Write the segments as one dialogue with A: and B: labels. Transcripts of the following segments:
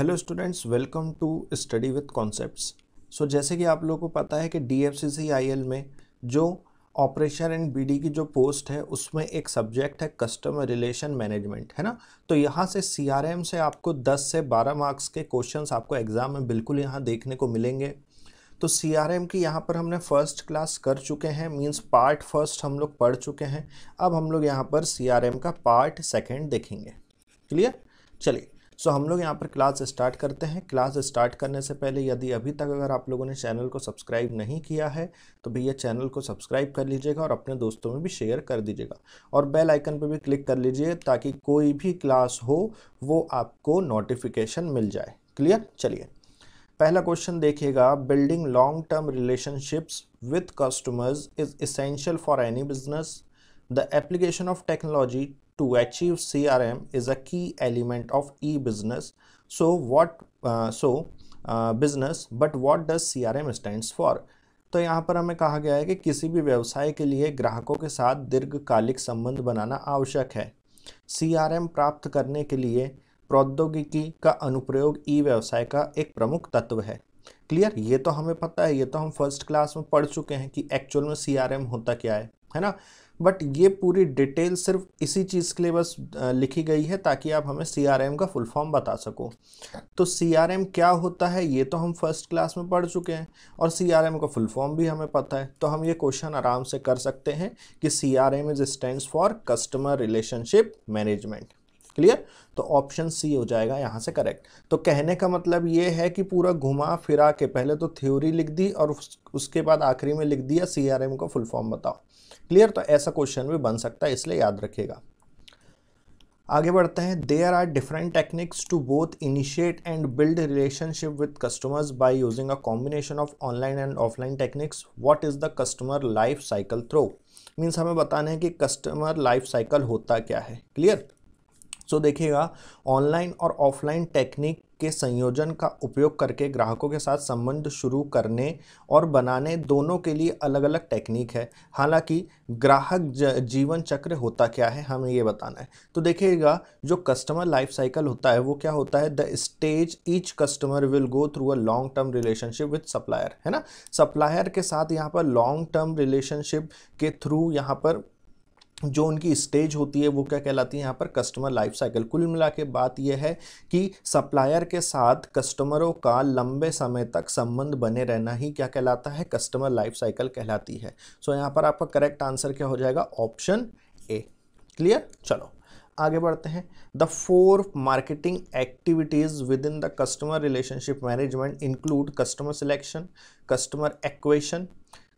A: Hello students welcome to study with concepts so जैसे कि आप लोगों को पता है कि D F C C I L में जो ऑपरेशन एंड बीडी की जो पोस्ट है उसमें एक सब्जेक्ट है कस्टमर रिलेशन मैनेजमेंट है ना तो यहाँ से सीआरएम से आपको 10 से 12 मार्क्स के क्वेश्चंस आपको एग्ज़ाम में बिल्कुल यहाँ देखने को मिलेंगे तो सी आर एम की यहाँ पर हमने फर्स्ट क्लास कर चुके हैं मीन्स पार्ट फर्स्ट हम लोग पढ़ चुके हैं अब हम लोग यहाँ पर सी आर एम का पार्ट सेकेंड देखेंगे क्लियर चलिए सो हम लोग यहाँ पर क्लास स्टार्ट करते हैं क्लास स्टार्ट करने से पहले यदि अभी तक अगर आप लोगों ने चैनल को सब्सक्राइब नहीं किया है तो भैया चैनल को सब्सक्राइब कर लीजिएगा और अपने दोस्तों में भी शेयर कर दीजिएगा और बेल आइकन पर भी क्लिक कर लीजिए ताकि कोई भी क्लास हो वो आपको नोटिफिकेशन मिल जाए क्लियर चलिए पहला क्वेश्चन देखिएगा building long term relationships with customers is essential for any business the application of technology to achieve CRM is a key element of e-business. So what uh, so uh, business but what does CRM stands for? तो यहाँ पर हमें कहा गया है कि किसी भी व्यवसाय के लिए ग्राहकों के साथ दीर्घकालिक संबंध बनाना आवश्यक है एम प्राप्त करने के लिए प्रौद्योगिकी का अनुप्रयोग ई व्यवसाय का एक प्रमुख तत्व है क्लियर ये तो हमें पता है ये तो हम फर्स्ट क्लास में पढ़ चुके हैं कि एक्चुअल में एम होता क्या है है ना बट ये पूरी डिटेल सिर्फ इसी चीज़ के लिए बस लिखी गई है ताकि आप हमें सी का फुल फॉर्म बता सको तो सी क्या होता है ये तो हम फर्स्ट क्लास में पढ़ चुके हैं और सी का फुल फॉर्म भी हमें पता है तो हम ये क्वेश्चन आराम से कर सकते हैं कि C R M is stand for customer relationship management clear तो ऑप्शन सी हो जाएगा यहाँ से करेक्ट तो कहने का मतलब ये है कि पूरा घुमा फिरा के पहले तो थ्योरी लिख दी और उसके बाद आखिरी में लिख दिया सी आर एम का फुल फॉर्म बताओ क्लियर तो ऐसा क्वेश्चन भी बन सकता है इसलिए याद रखेगा आगे बढ़ते हैं there are different techniques to both initiate and build relationship with customers by using a combination of online and offline techniques what is the customer life cycle through means हमें बताना है कि कस्टमर लाइफ साइकिल होता क्या है clear so so, देखिएगा online और offline technique के संयोजन का उपयोग करके ग्राहकों के साथ संबंध शुरू करने और बनाने दोनों के लिए अलग अलग टेक्निक है हालांकि ग्राहक जीवन चक्र होता क्या है हमें ये बताना है तो देखिएगा जो कस्टमर लाइफ साइकिल होता है वो क्या होता है the stage each customer will go through a long term relationship with supplier है ना सप्लायर के साथ यहाँ पर लॉन्ग टर्म रिलेशनशिप के थ्रू यहाँ पर जो उनकी स्टेज होती है वो क्या कहलाती है यहाँ पर कस्टमर लाइफ साइकिल कुल मिला के बात यह है कि सप्लायर के साथ कस्टमरों का लंबे समय तक संबंध बने रहना ही क्या कहलाता है कस्टमर लाइफ साइकिल कहलाती है सो so, यहाँ पर आपका करेक्ट आंसर क्या हो जाएगा ऑप्शन ए क्लियर चलो आगे बढ़ते हैं the four marketing activities within the customer relationship management include customer selection customer acquisition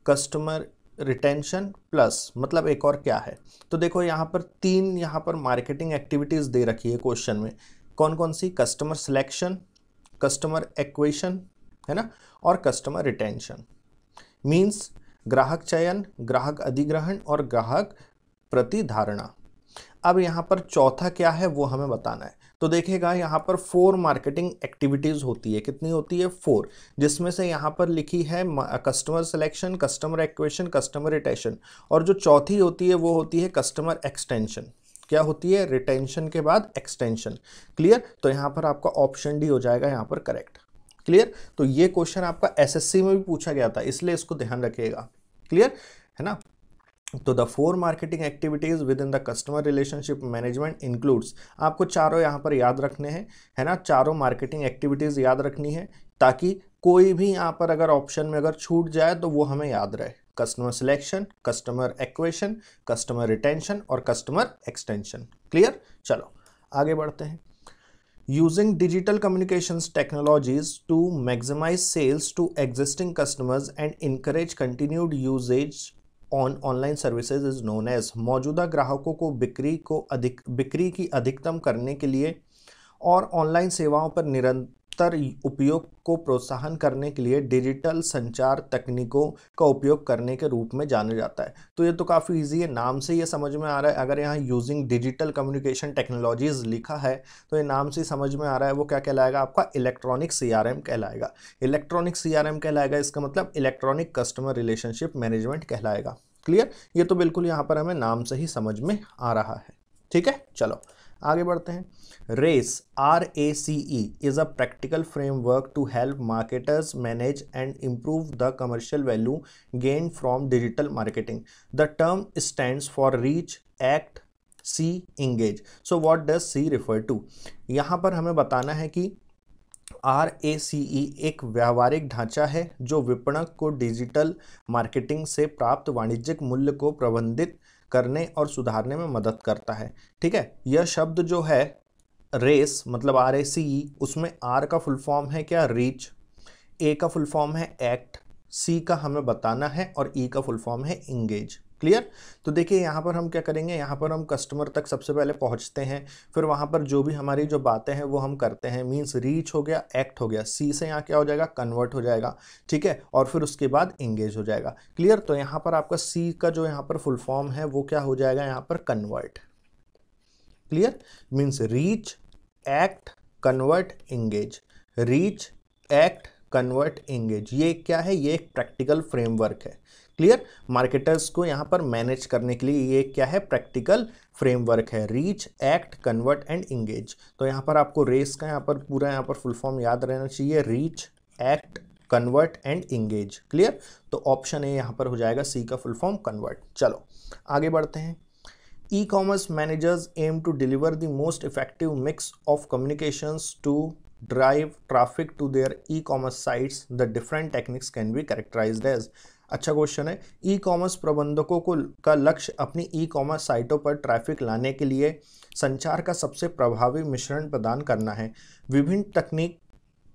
A: customer retention plus मतलब एक और क्या है तो देखो यहाँ पर तीन यहाँ पर मार्केटिंग एक्टिविटीज़ दे रखी है क्वेश्चन में कौन कौन सी कस्टमर सिलेक्शन कस्टमर एक्वेशन है ना और कस्टमर रिटेंशन मीन्स ग्राहक चयन ग्राहक अधिग्रहण और ग्राहक प्रतिधारणा अब यहाँ पर चौथा क्या है वो हमें बताना है तो देखेगा यहाँ पर फोर मार्केटिंग एक्टिविटीज़ होती है कितनी होती है फोर जिसमें से यहाँ पर लिखी है customer selection customer acquisition customer retention और जो चौथी होती है वो होती है कस्टमर एक्सटेंशन क्या होती है रिटेंशन के बाद एक्सटेंशन क्लियर तो यहाँ पर आपका ऑप्शन डी हो जाएगा यहाँ पर करेक्ट क्लियर तो ये क्वेश्चन आपका एसएससी में भी पूछा गया था इसलिए इसको ध्यान रखिएगा क्लियर है ना तो the four marketing activities within the customer relationship management includes आपको चारों यहाँ पर याद रखने हैं है ना चारों मार्केटिंग एक्टिविटीज़ याद रखनी है ताकि कोई भी यहाँ पर अगर ऑप्शन में अगर छूट जाए तो वो हमें याद रहे customer selection customer acquisition customer retention और कस्टमर एक्सटेंशन क्लियर चलो आगे बढ़ते हैं using digital communication technologies to maximise sales to existing customers and encourage continued usage on online services is known as मौजूदा ग्राहकों को बिक्री को अधिक बिक्री की अधिकतम करने के लिए और ऑनलाइन सेवाओं पर निरंतर बेहतर उपयोग को प्रोत्साहन करने के लिए डिजिटल संचार तकनीकों का उपयोग करने के रूप में जाना जाता है तो ये तो काफ़ी इजी है नाम से ये समझ में आ रहा है अगर यहाँ यूजिंग डिजिटल कम्युनिकेशन टेक्नोलॉजीज लिखा है तो ये नाम से समझ में आ रहा है वो क्या कहलाएगा आपका इलेक्ट्रॉनिक सी कहलाएगा इलेक्ट्रॉनिक सी कहलाएगा इसका मतलब इलेक्ट्रॉनिक कस्टमर रिलेशनशिप मैनेजमेंट कहलाएगा क्लियर ये तो बिल्कुल यहाँ पर हमें नाम से ही समझ में आ रहा है ठीक है चलो आगे बढ़ते हैं race R A C E is a practical framework to help marketers manage and improve the commercial value gain from digital marketing the term stand for reach act C engage so what does C refer to यहाँ पर हमें बताना है कि are A C ई एक व्यावहारिक ढांचा है जो विपणक को डिजिटल मार्केटिंग से प्राप्त वाणिज्यिक मूल्य को प्रबंधित करने और सुधारने में मदद करता है ठीक है यह शब्द जो है रेस मतलब आर ए सी उसमें आर का फुल फॉर्म है क्या रीच ए का फुल फॉर्म है एक्ट सी का हमें बताना है और ई e का फुल फॉर्म है इंगेज क्लियर तो देखिए यहाँ पर हम क्या करेंगे यहाँ पर हम कस्टमर तक सबसे पहले पहुँचते हैं फिर वहाँ पर जो भी हमारी जो बातें हैं वो हम करते हैं मीन्स रीच हो गया एक्ट हो गया सी से यहाँ क्या हो जाएगा कन्वर्ट हो जाएगा ठीक है और फिर उसके बाद इंगेज हो जाएगा क्लियर तो यहाँ पर आपका सी का जो यहाँ पर फुल फॉर्म है वो क्या हो जाएगा यहाँ पर convert clear means reach act convert engage reach act convert engage ये क्या है ये एक प्रैक्टिकल फ्रेमवर्क है क्लियर मार्केटर्स को यहाँ पर मैनेज करने के लिए ये क्या है प्रैक्टिकल फ्रेमवर्क है reach act convert and engage तो यहाँ पर आपको रेस का यहाँ पर पूरा यहाँ पर फुल फॉर्म याद रहना चाहिए reach act convert and engage clear तो ऑप्शन ए यहाँ पर हो जाएगा सी का फुल फॉर्म कन्वर्ट चलो आगे बढ़ते हैं E commerce managers aim to deliver the most effective mix of communications to drive traffic to their E commerce sites the different techniques can be characterise as अच्छा क्वेश्चन है E commerce प्रबंधकों को का लक्ष्य अपनी ई कॉमर्स साइटों पर traffic लाने के लिए संचार का सबसे प्रभावी मिश्रण प्रदान करना है विभिन्न तकनीक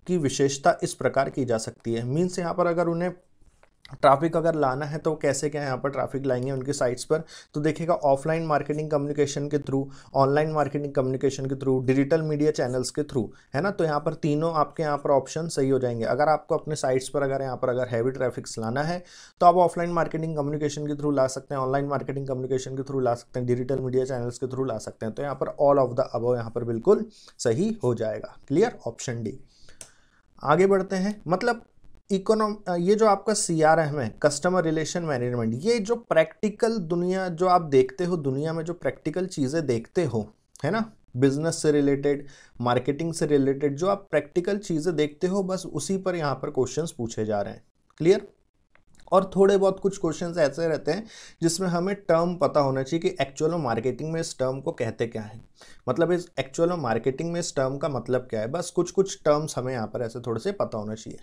A: की विशेषता इस प्रकार की जा सकती है मीन्स यहाँ पर अगर उन्हें ट्रैफिक अगर लाना है तो कैसे क्या यहाँ पर ट्रैफिक लाएंगे उनकी साइट्स पर तो देखिएगा ऑफलाइन मार्केटिंग कम्युनिकेशन के थ्रू ऑनलाइन मार्केटिंग कम्युनिकेशन के थ्रू डिजिटल मीडिया चैनल्स के थ्रू है ना तो यहाँ पर तीनों आपके यहाँ पर ऑप्शन सही हो जाएंगे अगर आपको अपने साइट्स पर अगर यहाँ पर अगर हैवी ट्रैफिक्स लाना है तो आप ऑफलाइन मार्केटिंग कम्युनिकेशन के थ्रू ला सकते हैं ऑनलाइन मार्केटिंग कम्युनिकेशन के थ्रू ला सकते हैं डिजिटल मीडिया चैनल्स के थ्रू ला सकते हैं तो यहाँ पर ऑल ऑफ द अबव यहाँ पर बिल्कुल सही हो जाएगा क्लियर ऑप्शन डी आगे बढ़ते हैं मतलब इकोनॉम ये जो आपका सी आर एम है कस्टमर रिलेशन मैनेजमेंट ये जो प्रैक्टिकल दुनिया जो आप देखते हो दुनिया में जो प्रैक्टिकल चीज़ें देखते हो है ना बिजनेस से रिलेटेड मार्केटिंग से रिलेटेड जो आप प्रैक्टिकल चीज़ें देखते हो बस उसी पर यहाँ पर क्वेश्चंस पूछे जा रहे हैं क्लियर और थोड़े बहुत कुछ क्वेश्चन ऐसे रहते हैं जिसमें हमें टर्म पता होना चाहिए कि एक्चुअल में मार्केटिंग में इस टर्म को कहते क्या है मतलब इस एक्चुअल में मार्केटिंग में इस टर्म का मतलब क्या है बस कुछ कुछ टर्म्स हमें यहाँ पर ऐसे थोड़े से पता होना चाहिए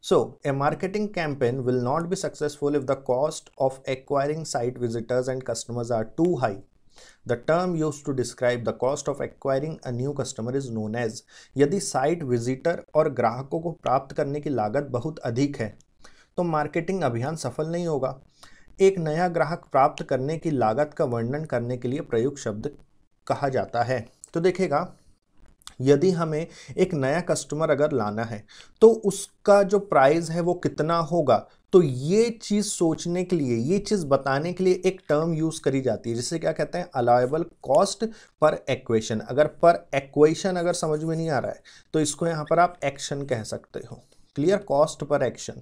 A: So a marketing campaign will not be successful if the cost of acquiring site visitors and customers are too high. The term used to describe the cost of acquiring a new customer is known as यदि site visitor और ग्राहकों को प्राप्त करने की लागत बहुत अधिक है तो मार्केटिंग अभियान सफल नहीं होगा एक नया ग्राहक प्राप्त करने की लागत का वर्णन करने के लिए प्रयुक्त शब्द कहा जाता है तो देखेगा यदि हमें एक नया कस्टमर अगर लाना है तो उसका जो प्राइस है वो कितना होगा तो ये चीज़ सोचने के लिए ये चीज़ बताने के लिए एक टर्म यूज़ करी जाती है जिसे क्या कहते हैं अलाइबल कॉस्ट पर एक्वेशन अगर पर एक्वेशन अगर समझ में नहीं आ रहा है तो इसको यहाँ पर आप एक्शन कह सकते हो clear cost per action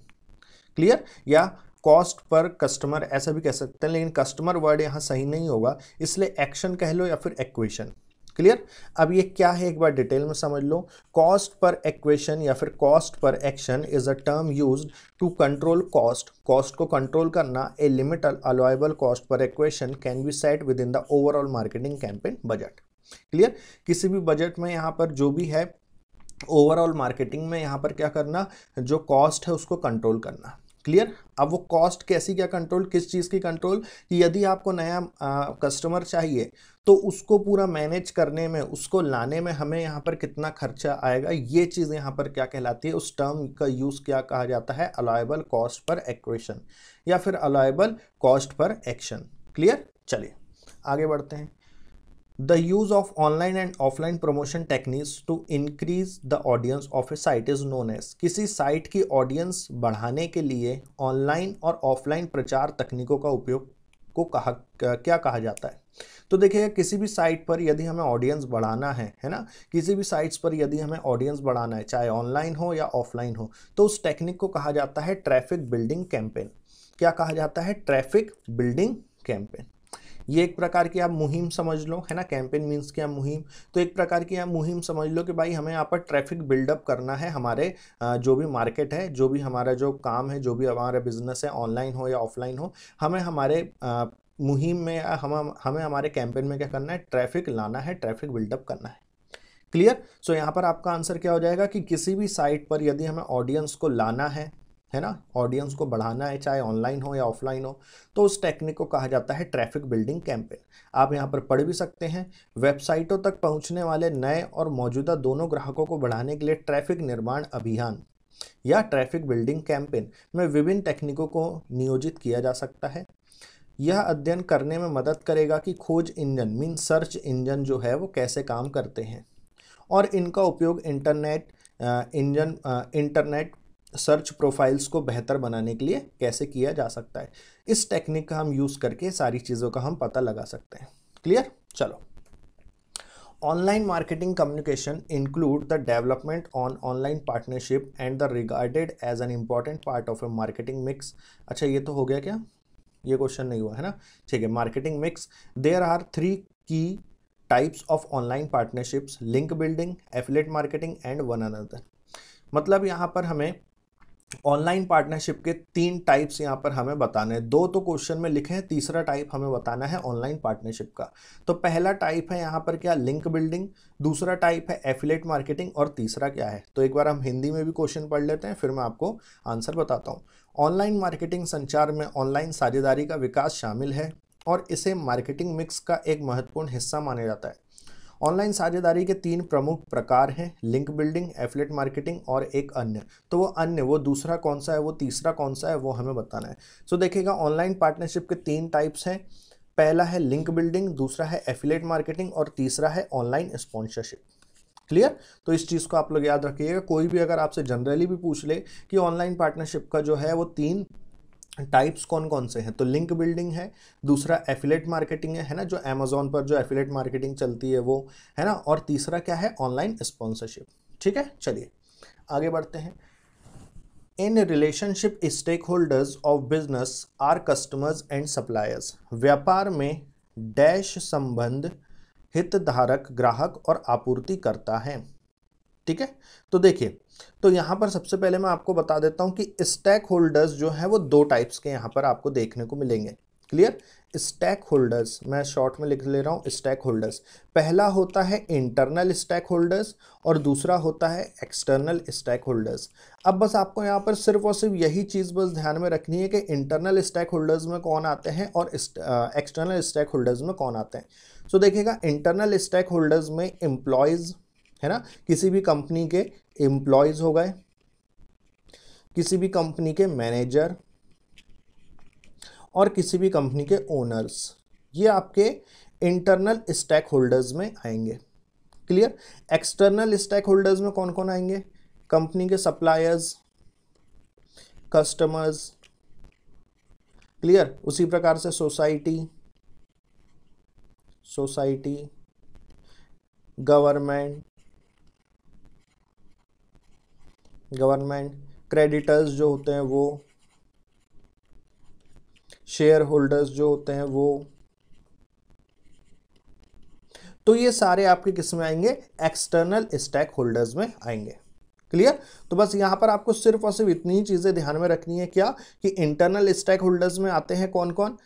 A: clear या कॉस्ट पर कस्टमर ऐसा भी कह सकते हैं लेकिन कस्टमर वर्ड यहाँ सही नहीं होगा इसलिए एक्शन कह लो या फिर एक्वेशन क्लियर अब ये क्या है एक बार डिटेल में समझ लो कॉस्ट पर एक्वेशन या फिर cost per action is a term use to control cost cost को कंट्रोल करना a limit allowable cost per acquisition can be set within the overall marketing campaign budget clear किसी भी budget में यहाँ पर जो भी है ओवरऑल मार्केटिंग में यहाँ पर क्या करना जो कॉस्ट है उसको कंट्रोल करना क्लियर अब वो कॉस्ट कैसी क्या कंट्रोल किस चीज़ की कंट्रोल कि यदि आपको नया कस्टमर चाहिए तो उसको पूरा मैनेज करने में उसको लाने में हमें यहाँ पर कितना खर्चा आएगा ये चीज़ यहाँ पर क्या कहलाती है उस टर्म का यूज़ क्या कहा जाता है अलाइबल कॉस्ट पर एक्वेशन या फिर allowable cost per action clear चलिए आगे बढ़ते हैं the use of online and offline promotion techniques to increase the audience of a site is known as किसी साइट की ऑडियंस बढ़ाने के लिए ऑनलाइन और ऑफलाइन प्रचार तकनीकों का उपयोग को कहा क्या कहा जाता है तो देखिएगा किसी भी साइट पर यदि हमें ऑडियंस बढ़ाना है है ना किसी भी साइट्स पर यदि हमें ऑडियंस बढ़ाना है चाहे ऑनलाइन हो या ऑफलाइन हो तो उस टेक्निक को कहा जाता है ट्रैफिक बिल्डिंग कैंपेन क्या कहा जाता है ट्रैफिक बिल्डिंग कैंपेन ये एक प्रकार की आप मुहिम समझ लो है ना कैंपेन मीन्स क्या मुहिम तो एक प्रकार की आप मुहिम समझ लो कि भाई हमें यहाँ पर ट्रैफिक बिल्डअप करना है हमारे जो भी मार्केट है जो भी हमारा जो काम है जो भी हमारा बिजनेस है ऑनलाइन हो या ऑफलाइन हो हमें हमारे मुहिम में या हम हमें हमारे कैंपेन में क्या करना है ट्रैफिक लाना है ट्रैफिक बिल्डअप करना है क्लियर सो so, यहाँ पर आपका आंसर क्या हो जाएगा कि किसी भी साइट पर यदि हमें ऑडियंस को लाना है है ना ऑडियंस को बढ़ाना है चाहे ऑनलाइन हो या ऑफलाइन हो तो उस टेक्निक को कहा जाता है ट्रैफिक बिल्डिंग कैंपेन आप यहाँ पर पढ़ भी सकते हैं वेबसाइटों तक पहुँचने वाले नए और मौजूदा दोनों ग्राहकों को बढ़ाने के लिए ट्रैफिक निर्माण अभियान या ट्रैफिक बिल्डिंग कैंपेन में विभिन्न टेक्निकों को नियोजित किया जा सकता है यह अध्ययन करने में मदद करेगा कि खोज इंजन मीन सर्च इंजन जो है वो कैसे काम करते हैं और इनका उपयोग internet engine internet search profiles को बेहतर बनाने के लिए कैसे किया जा सकता है इस टेक्निक का हम यूज़ करके सारी चीज़ों का हम पता लगा सकते हैं क्लियर चलो online marketing communication include the development on online partnership and the regarded as an important part of a marketing mix अच्छा ये तो हो गया क्या ये क्वेश्चन नहीं हुआ है ना ठीक है marketing mix there are three key types of online partnerships link building affiliate marketing and one another मतलब यहाँ पर हमें ऑनलाइन पार्टनरशिप के तीन टाइप्स यहाँ पर हमें बताने हैं दो तो क्वेश्चन में लिखे हैं तीसरा टाइप हमें बताना है ऑनलाइन पार्टनरशिप का तो पहला टाइप है यहाँ पर क्या लिंक बिल्डिंग दूसरा टाइप है एफिलेट मार्केटिंग और तीसरा क्या है तो एक बार हम हिंदी में भी क्वेश्चन पढ़ लेते हैं फिर मैं आपको आंसर बताता हूँ ऑनलाइन मार्केटिंग संचार में ऑनलाइन साझेदारी का विकास शामिल है और इसे मार्केटिंग मिक्स का एक महत्वपूर्ण हिस्सा माना जाता है ऑनलाइन साझेदारी के तीन प्रमुख प्रकार हैं लिंक बिल्डिंग एफलेट मार्केटिंग और एक अन्य तो वो अन्य वो दूसरा कौन सा है वो तीसरा कौन सा है वो हमें बताना है सो तो देखिएगा ऑनलाइन पार्टनरशिप के तीन टाइप्स हैं पहला है लिंक बिल्डिंग दूसरा है एफिलेट मार्केटिंग और तीसरा है ऑनलाइन स्पॉन्सरशिप क्लियर तो इस चीज़ को आप लोग याद रखिएगा कोई भी अगर आपसे जनरली भी पूछ ले कि ऑनलाइन पार्टनरशिप का जो है वो तीन टाइप्स कौन कौन से हैं तो लिंक बिल्डिंग है दूसरा एफिलेट मार्केटिंग है है ना जो अमेजोन पर जो एफिलेट मार्केटिंग चलती है वो है ना और तीसरा क्या है ऑनलाइन स्पॉन्सरशिप ठीक है चलिए आगे बढ़ते हैं in relationship stakeholders of business are customers and suppliers व्यापार में डैश संबंध हितधारक ग्राहक और आपूर्तिकर्ता हैं ठीक है तो देखिए तो यहाँ पर सबसे पहले मैं आपको बता देता हूँ कि स्टैक होल्डर्स जो है वो दो टाइप्स के यहाँ पर आपको देखने को मिलेंगे क्लियर स्टैक होल्डर्स मैं शॉर्ट में लिख ले रहा हूँ स्टैक होल्डर्स पहला होता है इंटरनल स्टैक होल्डर्स और दूसरा होता है एक्सटर्नल स्टैक होल्डर्स अब बस आपको यहाँ पर सिर्फ और सिर्फ यही चीज़ बस ध्यान में रखनी है कि इंटरनल स्टैक होल्डर्स में कौन आते हैं और एक्सटर्नल स्टैक होल्डर्स में कौन आते हैं सो so, देखिएगा इंटरनल स्टैक होल्डर्स में एम्प्लॉयज़ है ना किसी भी कंपनी के एम्प्लॉयज़ हो गए किसी भी कंपनी के मैनेजर और किसी भी कंपनी के ओनर्स ये आपके इंटरनल स्टैक होल्डर्स में आएंगे क्लियर एक्सटर्नल स्टैक होल्डर्स में कौन कौन आएंगे कंपनी के सप्लायर्स कस्टमर्स क्लियर उसी प्रकार से society society government government creditors जो होते हैं वो शेयर होल्डर्स जो होते हैं वो तो ये सारे आपके किस में आएंगे एक्सटर्नल स्टैक होल्डर्स में आएंगे क्लियर तो बस यहां पर आपको सिर्फ और सिर्फ इतनी ही चीज़ें ध्यान में रखनी है क्या कि इंटरनल स्टैक होल्डर्स में आते हैं कौन कौन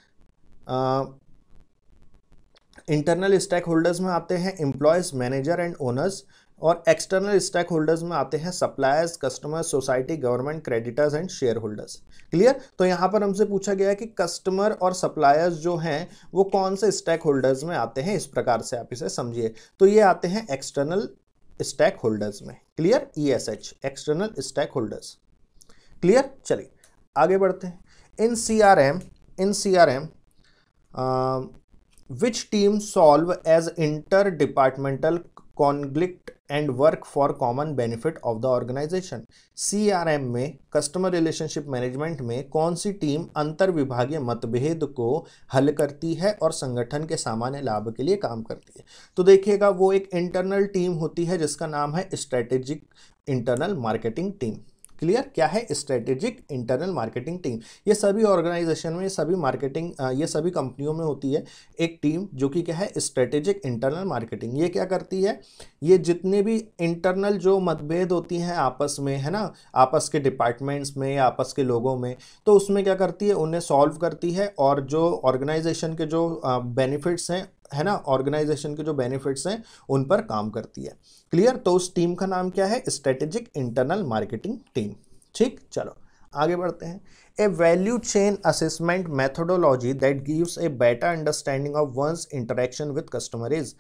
A: इंटरनल स्टैक होल्डर्स में आते हैं एम्प्लॉयज़ मैनेजर एंड ओनर्स और एक्सटर्नल स्टेक होल्डर्स में आते हैं suppliers customer society government creditors and shareholders clear तो यहाँ पर हमसे पूछा गया है कि कस्टमर और सप्लायर्स जो हैं वो कौन से स्टेक होल्डर्स में आते हैं इस प्रकार से आप इसे समझिए तो ये आते हैं एक्सटर्नल स्टेक होल्डर्स में clear E S H external stakeholders clear चलिए आगे बढ़ते हैं in C R M in C R M which team solve as inter departmental conflict and work for common benefit of the organisation M में customer relationship management में कौन सी team अंतर विभागीय मतभेद को हल करती है और संगठन के सामान्य लाभ के लिए काम करती है तो देखिएगा वो एक इंटरनल टीम होती है जिसका नाम है strategic internal marketing team clear क्या है स्ट्रेटेजिक इंटरनल मार्केटिंग टीम ये सभी ऑर्गेनाइजेशन में सभी मार्केटिंग ये सभी कंपनियों में होती है एक टीम जो कि क्या है स्ट्रेटेजिक इंटरनल मार्केटिंग ये क्या करती है ये जितने भी इंटरनल जो मतभेद होती हैं आपस में है ना आपस के डिपार्टमेंट्स में आपस के लोगों में तो उसमें क्या करती है उन्हें सॉल्व करती है और जो ऑर्गेनाइजेशन के जो बेनिफिट्स हैं है ना ऑर्गेनाइजेशन के जो बेनिफिट्स हैं उन पर काम करती है क्लियर तो उस टीम का नाम क्या है स्ट्रेटेजिक इंटरनल मार्केटिंग टीम ठीक चलो आगे बढ़ते हैं a value chain assessment methodology that gives a better understanding of one's interaction with customer is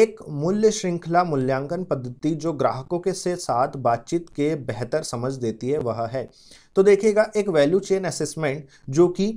A: एक मूल्य श्रृंखला मूल्यांकन पद्धति जो ग्राहकों के से साथ बातचीत के बेहतर समझ देती है वह है तो देखिएगा एक वैल्यू चेन असेसमेंट जो कि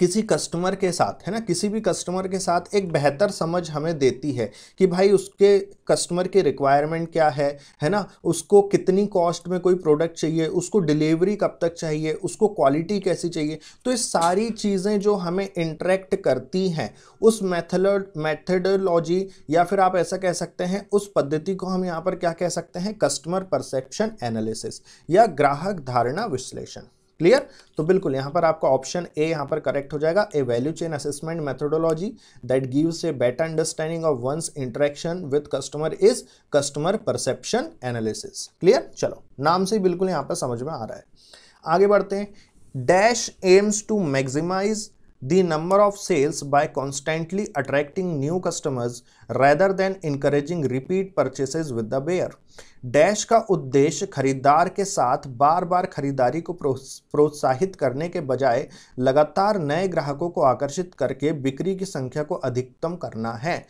A: किसी कस्टमर के साथ है ना किसी भी कस्टमर के साथ एक बेहतर समझ हमें देती है कि भाई उसके कस्टमर के रिक्वायरमेंट क्या है है ना उसको कितनी कॉस्ट में कोई प्रोडक्ट चाहिए उसको डिलीवरी कब तक चाहिए उसको क्वालिटी कैसी चाहिए तो ये सारी चीज़ें जो हमें इंटरेक्ट करती हैं उस मैथड मैथडोलॉजी या फिर आप ऐसा कह सकते हैं उस पद्धति को हम यहाँ पर क्या कह सकते हैं कस्टमर परसेप्शन एनालिसिस या ग्राहक धारणा विश्लेषण क्लियर तो बिल्कुल यहाँ पर आपका ऑप्शन ए यहाँ पर करेक्ट हो जाएगा a value chain assessment methodology that gives a better understanding of one's interaction with customer is customer perception analysis clear चलो नाम से बिल्कुल यहाँ पर समझ में आ रहा है आगे बढ़ते हैं dash aims to maximise the number of sales by constantly attracting new customers rather than encouraging repeat purchases with the buyer. Dash का उद्देश्य खरीदार के साथ बार बार खरीदारी को प्रोत्साहित करने के बजाय लगातार नए ग्राहकों को आकर्षित करके बिक्री की संख्या को अधिकतम करना है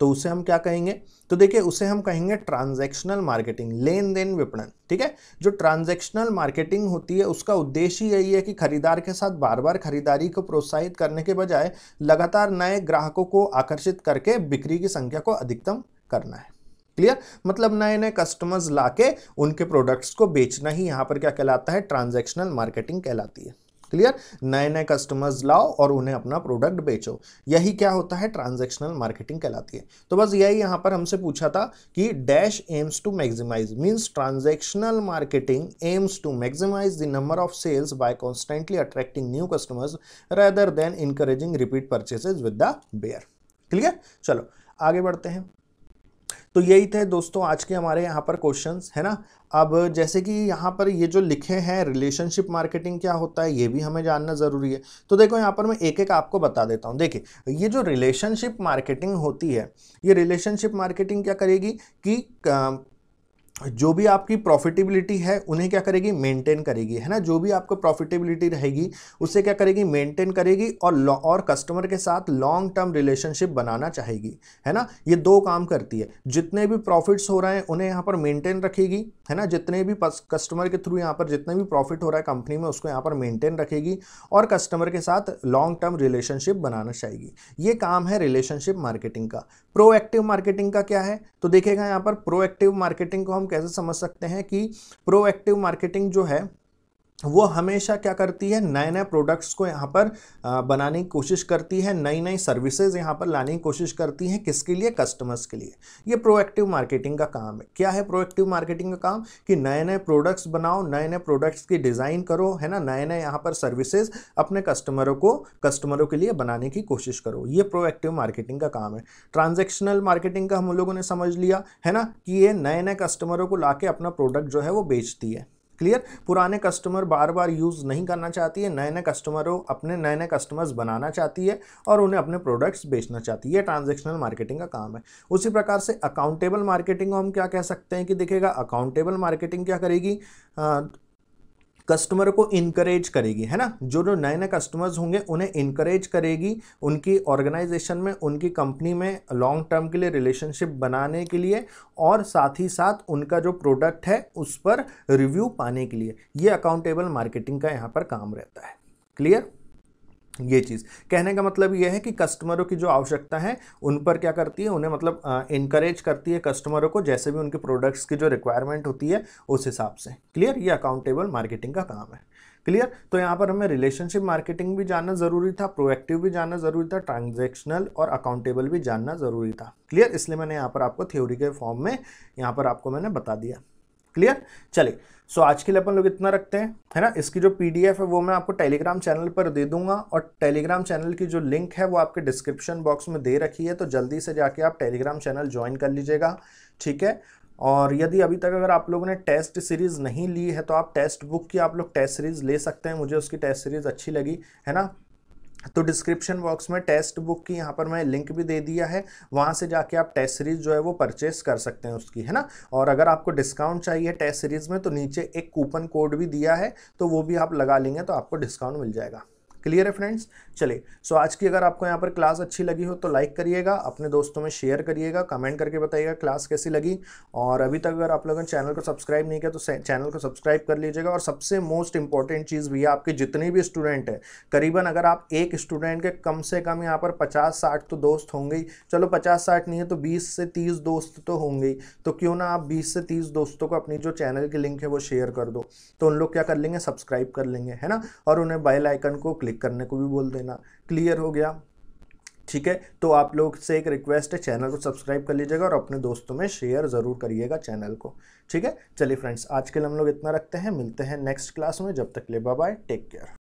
A: तो उसे हम क्या कहेंगे तो देखिए उसे हम कहेंगे ट्रांजैक्शनल मार्केटिंग लेन देन विपणन ठीक है जो ट्रांजैक्शनल मार्केटिंग होती है उसका उद्देश्य यही है कि खरीदार के साथ बार बार खरीदारी को प्रोत्साहित करने के बजाय लगातार नए ग्राहकों को आकर्षित करके बिक्री की संख्या को अधिकतम करना है क्लियर मतलब नए नए कस्टमर्स लाके उनके प्रोडक्ट्स को बेचना ही यहाँ पर क्या कहलाता है ट्रांजेक्शनल मार्केटिंग कहलाती है क्लियर नए नए कस्टमर्स लाओ और उन्हें अपना प्रोडक्ट बेचो यही क्या होता है ट्रांजेक्शनल मार्केटिंग कहलाती है तो बस यही यहाँ पर हमसे पूछा था कि dash aims to maximise means transactional marketing aims to maximise the number of sales by constantly attracting new customers rather than encouraging repeat purchases with the buyer clear चलो आगे बढ़ते हैं तो यही थे दोस्तों आज के हमारे यहाँ पर क्वेश्चंस है ना अब जैसे कि यहाँ पर ये जो लिखे हैं रिलेशनशिप मार्केटिंग क्या होता है ये भी हमें जानना ज़रूरी है तो देखो यहाँ पर मैं एक एक आपको बता देता हूँ देखिए ये जो रिलेशनशिप मार्केटिंग होती है ये रिलेशनशिप मार्केटिंग क्या करेगी कि जो भी आपकी प्रॉफिटेबिलिटी है उन्हें क्या करेगी मेंटेन करेगी है ना जो भी आपको प्रॉफिटेबिलिटी रहेगी उसे क्या करेगी मेंटेन करेगी और और कस्टमर के साथ लॉन्ग टर्म रिलेशनशिप बनाना चाहेगी है ना ये दो काम करती है जितने भी प्रॉफिट्स हो रहे हैं उन्हें यहाँ पर मेंटेन रखेगी है ना जितने भी कस्टमर के थ्रू यहाँ पर जितने भी प्रॉफिट हो रहा है कंपनी में उसको यहाँ पर मेंटेन रखेगी और कस्टमर के साथ लॉन्ग टर्म रिलेशनशिप बनाना चाहेगी ये काम है रिलेशनशिप मार्केटिंग का प्रोएक्टिव मार्केटिंग का क्या है तो देखेगा यहाँ पर प्रोएक्टिव मार्केटिंग को हम कैसे समझ सकते हैं कि प्रोएक्टिव मार्केटिंग जो है वो हमेशा क्या करती है नए नए प्रोडक्ट्स को यहाँ पर बनाने की कोशिश करती है नई नई सर्विसेज यहाँ पर लाने की कोशिश करती है किसके लिए कस्टमर्स के लिए ये प्रोएक्टिव मार्केटिंग का काम है क्या है प्रोएक्टिव मार्केटिंग का काम कि नए नए प्रोडक्ट्स बनाओ नए नए प्रोडक्ट्स की डिज़ाइन करो है ना नए नए यहाँ पर सर्विसेज अपने कस्टमरों को कस्टमरों के लिए बनाने की कोशिश करो ये प्रोएक्टिव मार्केटिंग का काम है ट्रांजेक्शनल मार्केटिंग का हम लोगों ने समझ लिया है ना कि ये नए नए कस्टमरों को ला अपना प्रोडक्ट जो है वो बेचती है क्लियर पुराने कस्टमर बार बार यूज़ नहीं करना चाहती है नए नए कस्टमरों अपने नए नए कस्टमर्स बनाना चाहती है और उन्हें अपने प्रोडक्ट्स बेचना चाहती है ट्रांजेक्शनल मार्केटिंग का काम है उसी प्रकार से अकाउंटेबल मार्केटिंग को हम क्या कह सकते हैं कि देखिएगा अकाउंटेबल मार्केटिंग क्या करेगी कस्टमर को इनकरेज करेगी है ना जो जो नए नए कस्टमर्स होंगे उन्हें इनकरेज करेगी उनकी ऑर्गेनाइजेशन में उनकी कंपनी में लॉन्ग टर्म के लिए रिलेशनशिप बनाने के लिए और साथ ही साथ उनका जो प्रोडक्ट है उस पर रिव्यू पाने के लिए ये अकाउंटेबल मार्केटिंग का यहाँ पर काम रहता है क्लियर ये चीज़ कहने का मतलब ये है कि कस्टमरों की जो आवश्यकता है उन पर क्या करती है उन्हें मतलब इनक्रेज करती है कस्टमरों को जैसे भी उनके प्रोडक्ट्स की जो रिक्वायरमेंट होती है उस हिसाब से क्लियर ये अकाउंटेबल मार्केटिंग का काम है क्लियर तो यहाँ पर हमें रिलेशनशिप मार्केटिंग भी जानना जरूरी था प्रोएक्टिव भी जानना जरूरी था ट्रांजेक्शनल और अकाउंटेबल भी जानना जरूरी था क्लियर इसलिए मैंने यहाँ पर आपको थ्योरी के फॉर्म में यहाँ पर आपको मैंने बता दिया क्लियर चलिए सो आज के लिए अपन लोग इतना रखते हैं है ना इसकी जो पीडीएफ है वो मैं आपको टेलीग्राम चैनल पर दे दूंगा और टेलीग्राम चैनल की जो लिंक है वो आपके डिस्क्रिप्शन बॉक्स में दे रखी है तो जल्दी से जाके आप टेलीग्राम चैनल ज्वाइन कर लीजिएगा ठीक है और यदि अभी तक अगर आप लोगों ने टेस्ट सीरीज़ नहीं ली है तो आप टेस्ट बुक की आप लोग टेस्ट सीरीज़ ले सकते हैं मुझे उसकी टेस्ट सीरीज़ अच्छी लगी है ना तो डिस्क्रिप्शन बॉक्स में टेस्ट बुक की यहाँ पर मैं लिंक भी दे दिया है वहाँ से जाके आप टेस्ट सीरीज़ जो है वो परचेस कर सकते हैं उसकी है ना और अगर आपको डिस्काउंट चाहिए टेस्ट सीरीज़ में तो नीचे एक कूपन कोड भी दिया है तो वो भी आप लगा लेंगे तो आपको डिस्काउंट मिल जाएगा क्लियर है फ्रेंड्स चलिए सो आज की अगर आपको यहाँ पर क्लास अच्छी लगी हो तो लाइक करिएगा अपने दोस्तों में शेयर करिएगा कमेंट करके बताइएगा क्लास कैसी लगी और अभी तक अगर आप लोगों ने चैनल को सब्सक्राइब नहीं किया तो चैनल को सब्सक्राइब कर लीजिएगा और सबसे मोस्ट इंपॉर्टेंट चीज़ भी है आपके जितने भी स्टूडेंट हैं करीबन अगर आप एक स्टूडेंट के कम से कम यहाँ पर पचास साठ तो दोस्त होंगे ही चलो पचास साठ नहीं है तो बीस से तीस दोस्त तो होंगे ही तो क्यों ना आप बीस से तीस दोस्तों को अपनी जो चैनल की लिंक है वो शेयर कर दो तो उन लोग क्या कर लेंगे सब्सक्राइब कर लेंगे है ना और उन्हें बेल आइकन को क्लिक क्लिक करने को भी बोल देना क्लियर हो गया ठीक है तो आप लोग से एक रिक्वेस्ट है चैनल को सब्सक्राइब कर लीजिएगा और अपने दोस्तों में शेयर ज़रूर करिएगा चैनल को ठीक है चलिए फ्रेंड्स आज के लिए हम लोग इतना रखते हैं मिलते हैं नेक्स्ट क्लास में जब तक ले बाय टेक केयर